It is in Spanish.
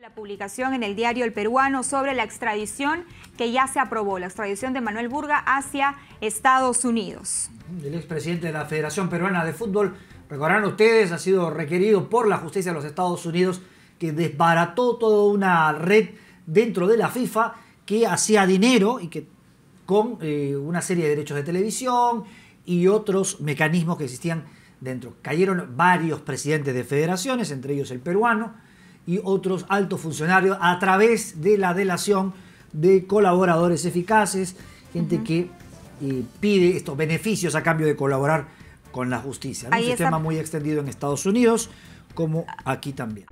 La publicación en el diario El Peruano sobre la extradición que ya se aprobó, la extradición de Manuel Burga hacia Estados Unidos. El expresidente de la Federación Peruana de Fútbol, recordarán ustedes, ha sido requerido por la justicia de los Estados Unidos que desbarató toda una red dentro de la FIFA que hacía dinero y que con eh, una serie de derechos de televisión y otros mecanismos que existían dentro. Cayeron varios presidentes de federaciones, entre ellos el peruano, y otros altos funcionarios a través de la delación de colaboradores eficaces, gente que eh, pide estos beneficios a cambio de colaborar con la justicia. Un sistema muy extendido en Estados Unidos como aquí también.